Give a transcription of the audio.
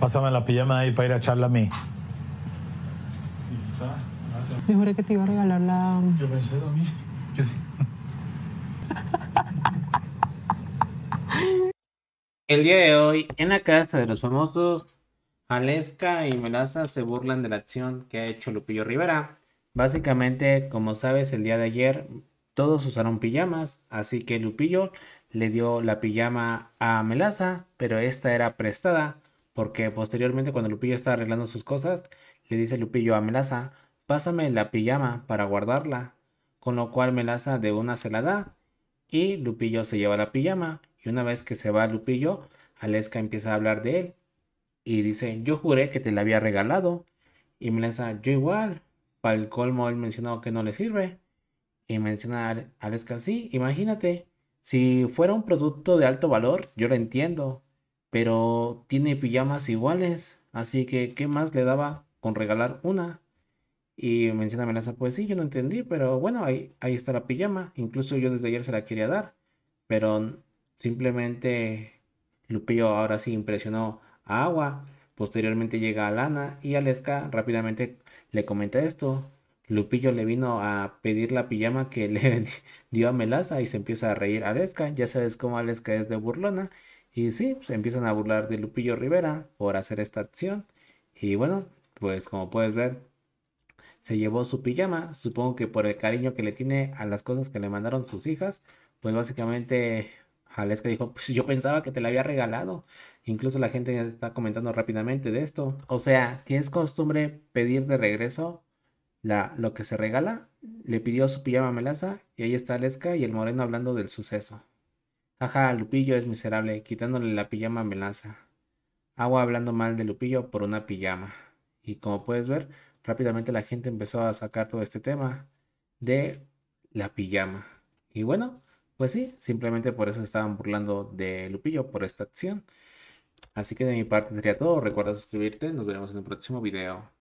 Pásame la pijama ahí para ir a charla a mí. Yo juré que te iba a regalar la. Yo pensé a mí. El día de hoy, en la casa de los famosos, Aleska y Melaza se burlan de la acción que ha hecho Lupillo Rivera. Básicamente, como sabes, el día de ayer todos usaron pijamas, así que Lupillo le dio la pijama a Melaza, pero esta era prestada porque posteriormente cuando Lupillo está arreglando sus cosas, le dice Lupillo a Melaza, pásame la pijama para guardarla, con lo cual Melaza de una se la da y Lupillo se lleva la pijama y una vez que se va Lupillo, Aleska empieza a hablar de él y dice, yo juré que te la había regalado y Melaza, yo igual, para el colmo él mencionó que no le sirve y menciona a Aleska, sí, imagínate, si fuera un producto de alto valor, yo lo entiendo pero tiene pijamas iguales, así que ¿qué más le daba con regalar una? Y menciona amenaza, pues sí, yo no entendí, pero bueno, ahí, ahí está la pijama, incluso yo desde ayer se la quería dar, pero simplemente Lupillo ahora sí impresionó a Agua, posteriormente llega a Lana y Aleska rápidamente le comenta esto, Lupillo le vino a pedir la pijama que le dio a Melaza y se empieza a reír a Aleska. Ya sabes cómo Aleska es de burlona. Y sí, se pues, empiezan a burlar de Lupillo Rivera por hacer esta acción. Y bueno, pues como puedes ver, se llevó su pijama. Supongo que por el cariño que le tiene a las cosas que le mandaron sus hijas. Pues básicamente Aleska dijo, pues yo pensaba que te la había regalado. Incluso la gente está comentando rápidamente de esto. O sea, que es costumbre pedir de regreso lo que se regala, le pidió su pijama melaza y ahí está Lesca y el moreno hablando del suceso. Ajá, Lupillo es miserable, quitándole la pijama melaza. Agua hablando mal de Lupillo por una pijama. Y como puedes ver, rápidamente la gente empezó a sacar todo este tema de la pijama. Y bueno, pues sí, simplemente por eso estaban burlando de Lupillo por esta acción. Así que de mi parte sería todo. Recuerda suscribirte. Nos veremos en el próximo video.